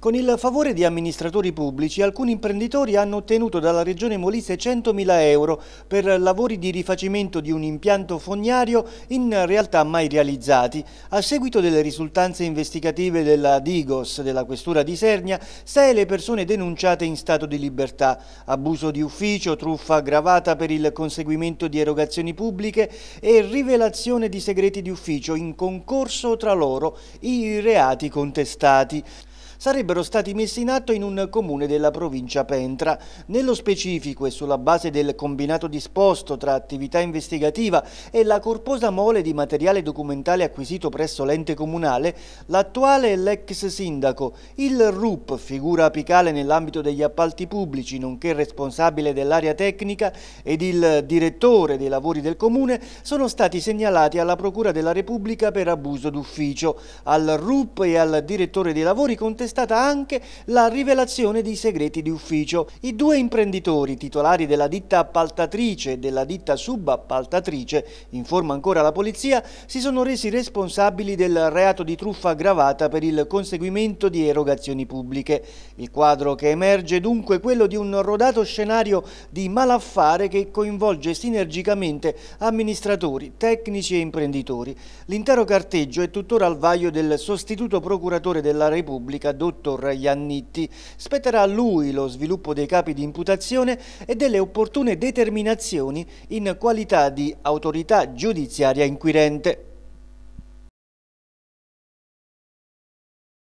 Con il favore di amministratori pubblici, alcuni imprenditori hanno ottenuto dalla Regione Molise 100.000 euro per lavori di rifacimento di un impianto fognario in realtà mai realizzati. A seguito delle risultanze investigative della Digos, della Questura di Sernia, sei le persone denunciate in stato di libertà. Abuso di ufficio, truffa aggravata per il conseguimento di erogazioni pubbliche e rivelazione di segreti di ufficio in concorso tra loro i reati contestati sarebbero stati messi in atto in un comune della provincia Pentra. Nello specifico e sulla base del combinato disposto tra attività investigativa e la corposa mole di materiale documentale acquisito presso l'ente comunale, l'attuale e l'ex sindaco, il RUP, figura apicale nell'ambito degli appalti pubblici, nonché responsabile dell'area tecnica ed il direttore dei lavori del comune, sono stati segnalati alla Procura della Repubblica per abuso d'ufficio. Al RUP e al direttore dei lavori contestati stata anche la rivelazione dei segreti di ufficio. I due imprenditori, titolari della ditta appaltatrice e della ditta subappaltatrice, informa ancora la polizia, si sono resi responsabili del reato di truffa aggravata per il conseguimento di erogazioni pubbliche. Il quadro che emerge è dunque quello di un rodato scenario di malaffare che coinvolge sinergicamente amministratori, tecnici e imprenditori. L'intero carteggio è tuttora al vaglio del sostituto procuratore della Repubblica dottor Iannitti, spetterà a lui lo sviluppo dei capi di imputazione e delle opportune determinazioni in qualità di autorità giudiziaria inquirente.